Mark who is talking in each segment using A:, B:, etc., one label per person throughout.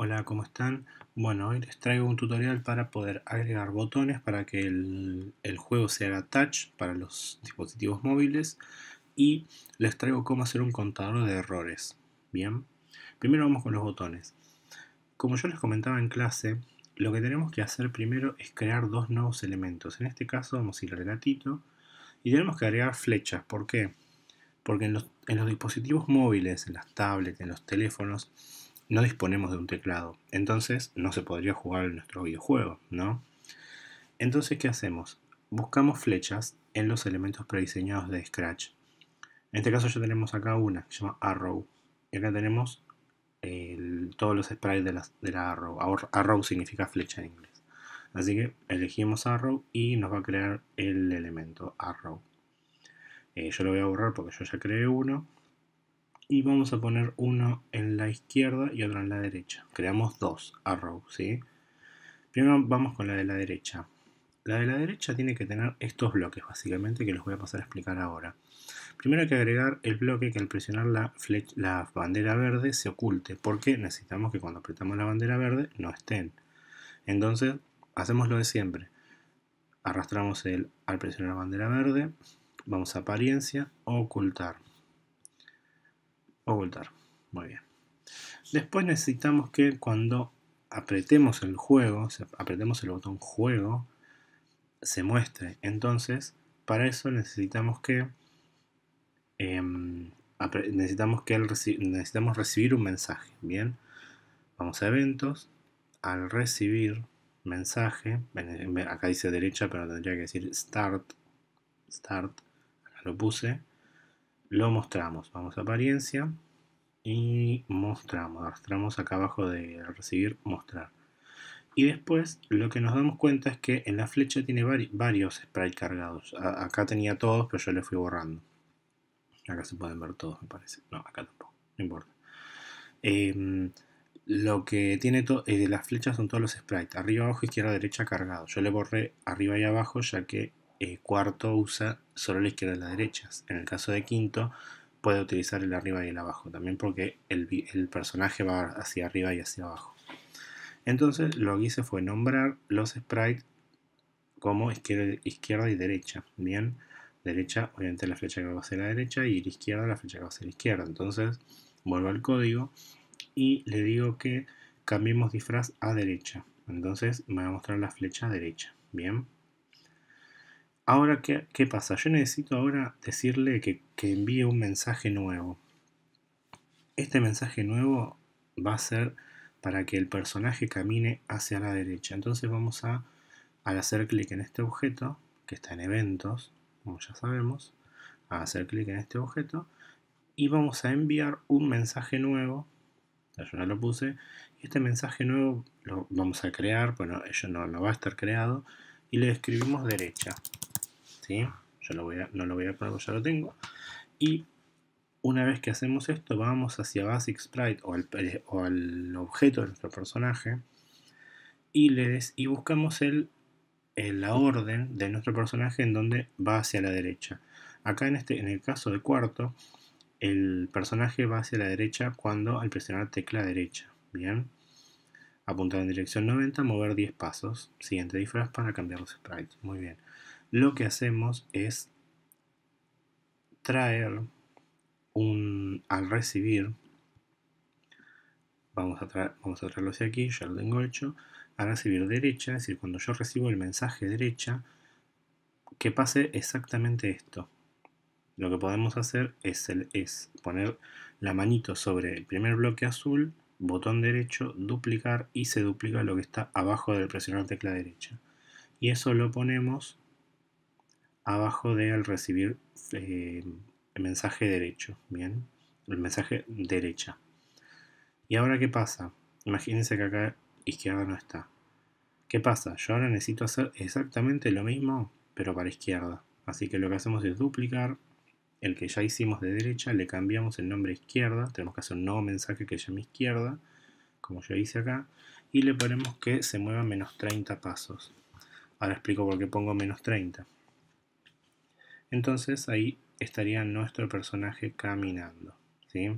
A: Hola, ¿cómo están? Bueno, hoy les traigo un tutorial para poder agregar botones para que el, juego se haga touch para los dispositivos móviles y les traigo cómo hacer un contador de errores. Bien, primero vamos con los botones. Como yo les comentaba en clase, lo que tenemos que hacer primero es crear dos nuevos elementos. En este caso vamos a ir al gatito y tenemos que agregar flechas. ¿Por qué? Porque en los dispositivos móviles, en las tablets, en los teléfonos, no disponemos de un teclado, entonces no se podría jugar en nuestro videojuego, ¿no? Entonces, ¿qué hacemos? Buscamos flechas en los elementos prediseñados de Scratch. En este caso ya tenemos acá una, que se llama Arrow. Y acá tenemos todos los sprites de la, Arrow. Arrow significa flecha en inglés. Así que elegimos Arrow y nos va a crear el elemento Arrow. Eh, yo lo voy a borrar porque yo ya creé uno y vamos a poner uno en la izquierda y otro en la derecha. Creamos dos arrows, ¿sí? Primero vamos con la de la derecha. La de la derecha tiene que tener estos bloques, básicamente, que los voy a pasar a explicar ahora. Primero hay que agregar el bloque que al presionar la, la bandera verde se oculte, porque necesitamos que cuando apretamos la bandera verde no estén. Entonces, hacemos lo de siempre. Arrastramos el al presionar la bandera verde, vamos a apariencia, ocultar voltar, Muy bien. Después necesitamos que cuando apretemos el juego, apretemos el botón juego, se muestre. Entonces, para eso necesitamos que em, necesitamos que necesitamos recibir un mensaje. Bien, vamos a eventos. Al recibir mensaje, acá dice derecha, pero tendría que decir start. Start, lo puse lo mostramos. Vamos a apariencia y mostramos. Arrastramos acá abajo de recibir mostrar. Y después lo que nos damos cuenta es que en la flecha tiene varios sprites cargados. acá tenía todos, pero yo le fui borrando. Acá se pueden ver todos, me parece. No, acá tampoco. No importa. Em, lo que tiene de eh, las flechas son todos los sprites. Arriba, abajo, izquierda, derecha cargados. Yo le borré arriba y abajo ya que eh, cuarto usa solo la izquierda y la derecha. En el caso de quinto, puede utilizar el arriba y el abajo, también porque el, personaje va hacia arriba y hacia abajo. Entonces lo que hice fue nombrar los sprites como izquierda, y derecha. Bien, derecha, obviamente la flecha que va ser la derecha y la izquierda, la flecha que va ser la izquierda. Entonces vuelvo al código y le digo que cambiemos disfraz a derecha. Entonces me va a mostrar la flecha derecha. Bien. Ahora, ¿qué, pasa? Yo necesito ahora decirle que, envíe un mensaje nuevo. Este mensaje nuevo va a ser para que el personaje camine hacia la derecha. Entonces vamos a, al hacer clic en este objeto, que está en eventos, como ya sabemos, a hacer clic en este objeto, y vamos a enviar un mensaje nuevo. Yo ya lo puse. Este mensaje nuevo lo vamos a crear, bueno, ello no, no va a estar creado, y le escribimos derecha. Yo lo voy no lo voy a probar ya lo tengo. Y una vez que hacemos esto, vamos hacia Basic Sprite o al, eh, o objeto de nuestro personaje y, y buscamos el, la orden de nuestro personaje en donde va hacia la derecha. Acá en, este, en el caso del cuarto, el personaje va hacia la derecha cuando al presionar tecla derecha. Bien. Apuntar en dirección 90, mover 10 pasos. Siguiente disfraz para cambiar los sprites. Muy bien lo que hacemos es traer un al recibir vamos a, traerlo hacia aquí ya lo tengo hecho a recibir derecha es decir cuando yo recibo el mensaje derecha que pase exactamente esto lo que podemos hacer es, el, es poner la manito sobre el primer bloque azul botón derecho, duplicar y se duplica lo que está abajo del presionar tecla derecha. Y eso lo ponemos abajo de al recibir eh, el mensaje derecho, ¿bien? El mensaje derecha. ¿Y ahora qué pasa? Imagínense que acá izquierda no está. ¿Qué pasa? Yo ahora necesito hacer exactamente lo mismo, pero para izquierda. Así que lo que hacemos es duplicar el que ya hicimos de derecha, le cambiamos el nombre izquierda, tenemos que hacer un nuevo mensaje que llame izquierda, como yo hice acá, y le ponemos que se mueva menos 30 pasos. Ahora explico por qué pongo menos 30 entonces ahí estaría nuestro personaje caminando. ¿sí?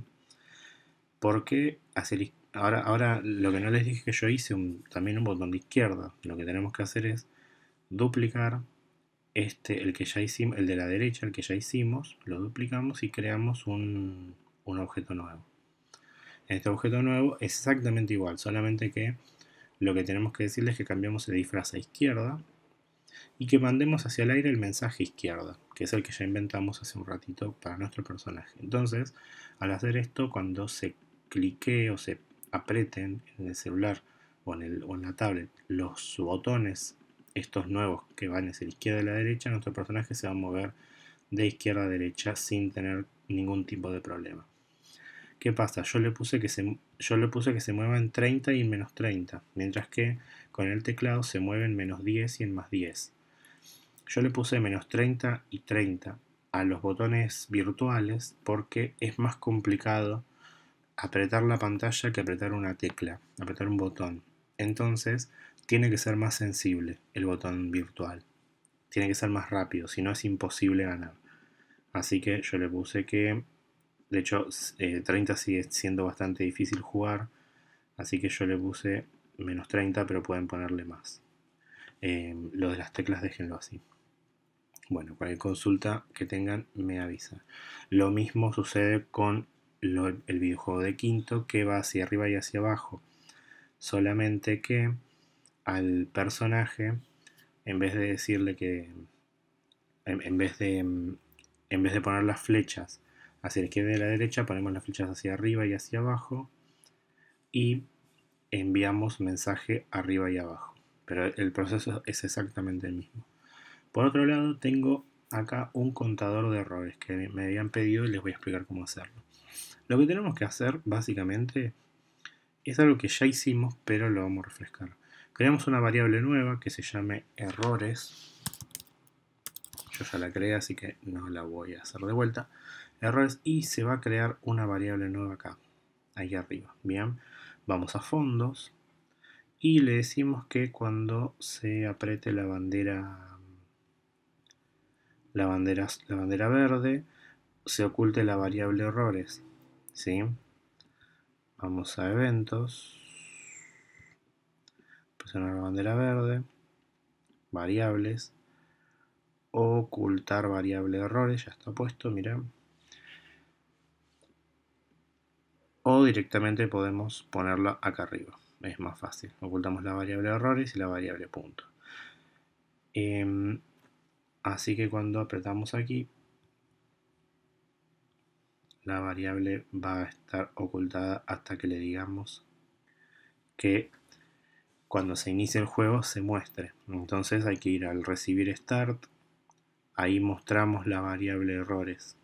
A: Porque ahora, ahora lo que no les dije que yo hice también un botón de izquierda. Lo que tenemos que hacer es duplicar este, el que ya hicimos, el de la derecha, el que ya hicimos, lo duplicamos y creamos un, objeto nuevo. Este objeto nuevo es exactamente igual, solamente que lo que tenemos que decirles es que cambiamos el disfraz a izquierda y que mandemos hacia el aire el mensaje izquierda, que es el que ya inventamos hace un ratito para nuestro personaje. Entonces, al hacer esto, cuando se clique o se apreten en el celular o en, el, o en la tablet los botones, estos nuevos que van hacia la izquierda y la derecha, nuestro personaje se va a mover de izquierda a derecha sin tener ningún tipo de problema. ¿Qué pasa? Yo le, puse que se, yo le puse que se mueva en 30 y en menos 30, mientras que con el teclado se mueven en menos 10 y en más 10. Yo le puse menos 30 y 30 a los botones virtuales porque es más complicado apretar la pantalla que apretar una tecla, apretar un botón. Entonces, tiene que ser más sensible el botón virtual. Tiene que ser más rápido, si no es imposible ganar. Así que yo le puse que de hecho, 30 eh, sigue siendo bastante difícil jugar, así que yo le puse menos 30, pero pueden ponerle más. Eh, lo de las teclas déjenlo así. Bueno, cualquier consulta que tengan me avisa. Lo mismo sucede con el videojuego de quinto que va hacia arriba y hacia abajo. Solamente que al personaje, en vez de decirle que... en vez de, en vez de poner las flechas hacia la izquierda y la derecha, ponemos las flechas hacia arriba y hacia abajo y enviamos mensaje arriba y abajo. Pero el proceso es exactamente el mismo. Por otro lado, tengo acá un contador de errores que me habían pedido y les voy a explicar cómo hacerlo. Lo que tenemos que hacer, básicamente, es algo que ya hicimos, pero lo vamos a refrescar. Creamos una variable nueva que se llame errores. Yo ya la creé, así que no la voy a hacer de vuelta errores y se va a crear una variable nueva acá, ahí arriba. Bien, vamos a fondos y le decimos que cuando se apriete la bandera, la bandera, la bandera verde, se oculte la variable errores. ¿sí? Vamos a eventos, presionar la bandera verde, variables, ocultar variable errores, ya está puesto, mira. o directamente podemos ponerla acá arriba. Es más fácil. Ocultamos la variable errores y la variable punto. Em, así que cuando apretamos aquí, la variable va a estar ocultada hasta que le digamos que cuando se inicie el juego se muestre. Entonces hay que ir al recibir start, ahí mostramos la variable errores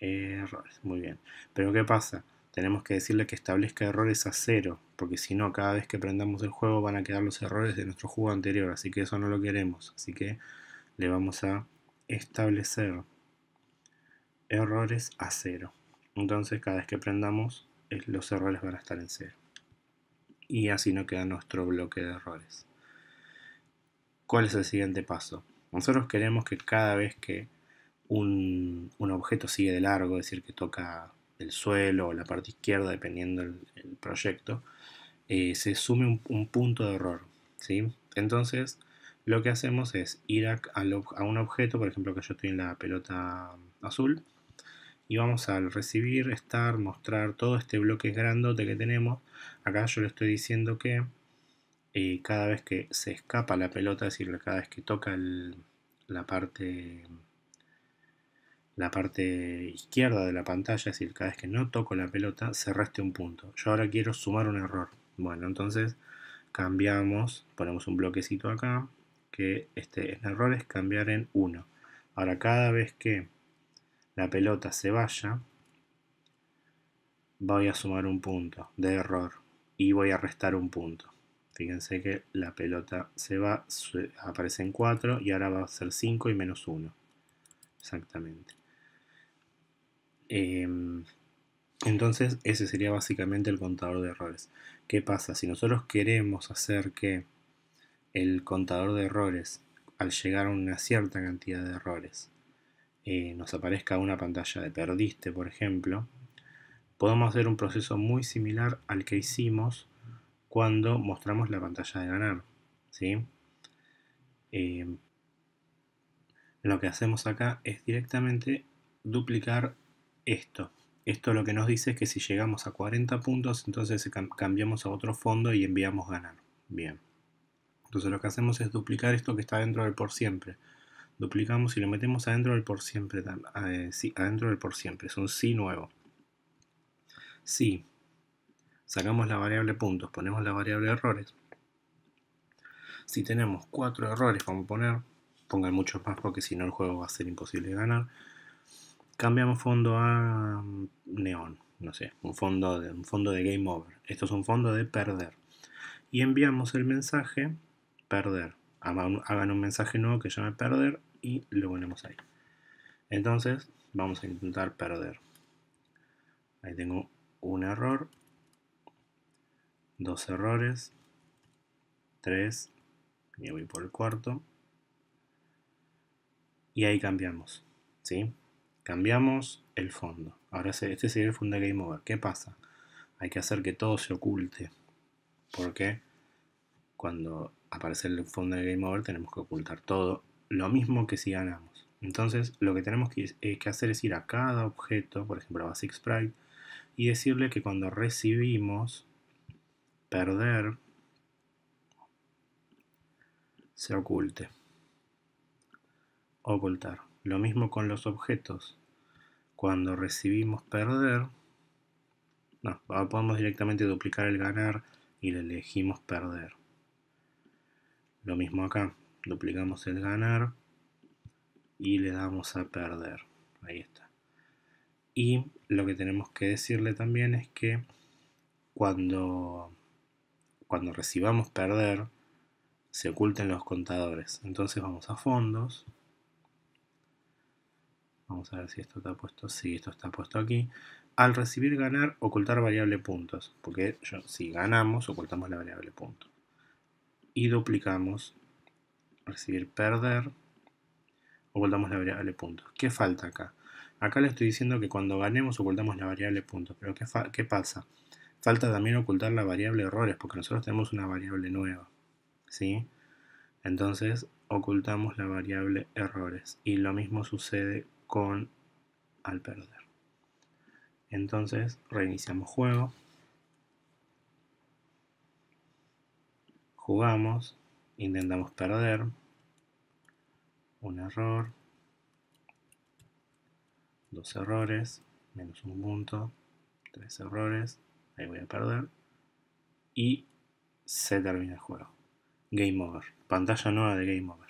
A: errores. Muy bien. Pero ¿qué pasa? Tenemos que decirle que establezca errores a cero, porque si no, cada vez que prendamos el juego van a quedar los errores de nuestro juego anterior, así que eso no lo queremos. Así que le vamos a establecer errores a cero. Entonces cada vez que prendamos, eh, los errores van a estar en cero. Y así no queda nuestro bloque de errores. ¿Cuál es el siguiente paso? Nosotros queremos que cada vez que un, objeto sigue de largo, es decir, que toca el suelo o la parte izquierda, dependiendo del proyecto, eh, se sume un, punto de error. ¿sí? Entonces, lo que hacemos es ir a, a, un objeto, por ejemplo, que yo estoy en la pelota azul, y vamos al recibir, estar, mostrar todo este bloque grandote que tenemos. Acá yo le estoy diciendo que eh, cada vez que se escapa la pelota, es decir, cada vez que toca la parte la parte izquierda de la pantalla, es decir, cada vez que no toco la pelota se reste un punto. Yo ahora quiero sumar un error. Bueno, entonces cambiamos, ponemos un bloquecito acá, que este error es cambiar en 1. Ahora cada vez que la pelota se vaya, voy a sumar un punto de error y voy a restar un punto. Fíjense que la pelota se va, aparece en 4 y ahora va a ser 5 y menos 1. Exactamente. Em, entonces, ese sería básicamente el contador de errores. ¿Qué pasa? Si nosotros queremos hacer que el contador de errores, al llegar a una cierta cantidad de errores, eh, nos aparezca una pantalla de perdiste, por ejemplo, podemos hacer un proceso muy similar al que hicimos cuando mostramos la pantalla de ganar. ¿sí? Em, lo que hacemos acá es directamente duplicar esto. Esto lo que nos dice es que si llegamos a 40 puntos, entonces cambiamos a otro fondo y enviamos ganar. Bien. Entonces lo que hacemos es duplicar esto que está dentro del por siempre. Duplicamos y lo metemos adentro del por siempre. Eh, adentro del por siempre. Es un sí nuevo. Sí. Sacamos la variable puntos, ponemos la variable errores. Si tenemos cuatro errores, vamos a poner, pongan muchos más porque si no el juego va a ser imposible de ganar cambiamos fondo a mm, neón, no sé, un fondo, de, un fondo de game over. Esto es un fondo de perder. Y enviamos el mensaje perder. Hagan un mensaje nuevo que llame perder y lo ponemos ahí. Entonces vamos a intentar perder. Ahí tengo un error, dos errores, tres, y voy por el cuarto. Y ahí cambiamos, ¿sí? Cambiamos el fondo. Ahora este sería el fondo Game Over. ¿Qué pasa? Hay que hacer que todo se oculte. Porque cuando aparece el fondo de Game Over tenemos que ocultar todo. Lo mismo que si ganamos. Entonces lo que tenemos que, eh, que hacer es ir a cada objeto, por ejemplo a Basic Sprite, y decirle que cuando recibimos perder se oculte. Ocultar. Lo mismo con los objetos cuando recibimos perder, no, ah, podemos directamente duplicar el ganar y le elegimos perder. Lo mismo acá, duplicamos el ganar y le damos a perder. Ahí está. Y lo que tenemos que decirle también es que cuando, cuando recibamos perder, se oculten los contadores. Entonces vamos a fondos, Vamos a ver si esto está puesto. Sí, esto está puesto aquí. Al recibir ganar, ocultar variable puntos. Porque yo, si ganamos, ocultamos la variable punto. Y duplicamos. Recibir perder. Ocultamos la variable puntos. ¿Qué falta acá? Acá le estoy diciendo que cuando ganemos ocultamos la variable punto. Pero ¿qué, qué pasa? Falta también ocultar la variable errores. Porque nosotros tenemos una variable nueva. ¿Sí? Entonces ocultamos la variable errores. Y lo mismo sucede con al perder. Entonces reiniciamos juego. Jugamos, intentamos perder. Un error. Dos errores, menos un punto. Tres errores, ahí voy a perder. Y se termina el juego. Game over. Pantalla nueva de Game over.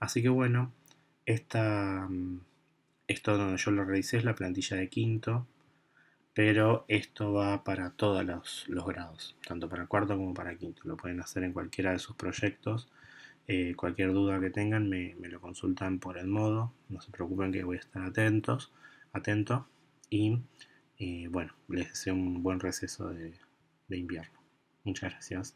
A: Así que bueno, esta, mm, esto donde yo lo realicé es la plantilla de quinto, pero esto va para todos los, grados, tanto para cuarto como para quinto. Lo pueden hacer en cualquiera de sus proyectos. Eh, cualquier duda que tengan me, lo consultan por el modo. No se preocupen que voy a estar atentos, atento. Y eh, bueno, les deseo un buen receso de invierno. Muchas gracias.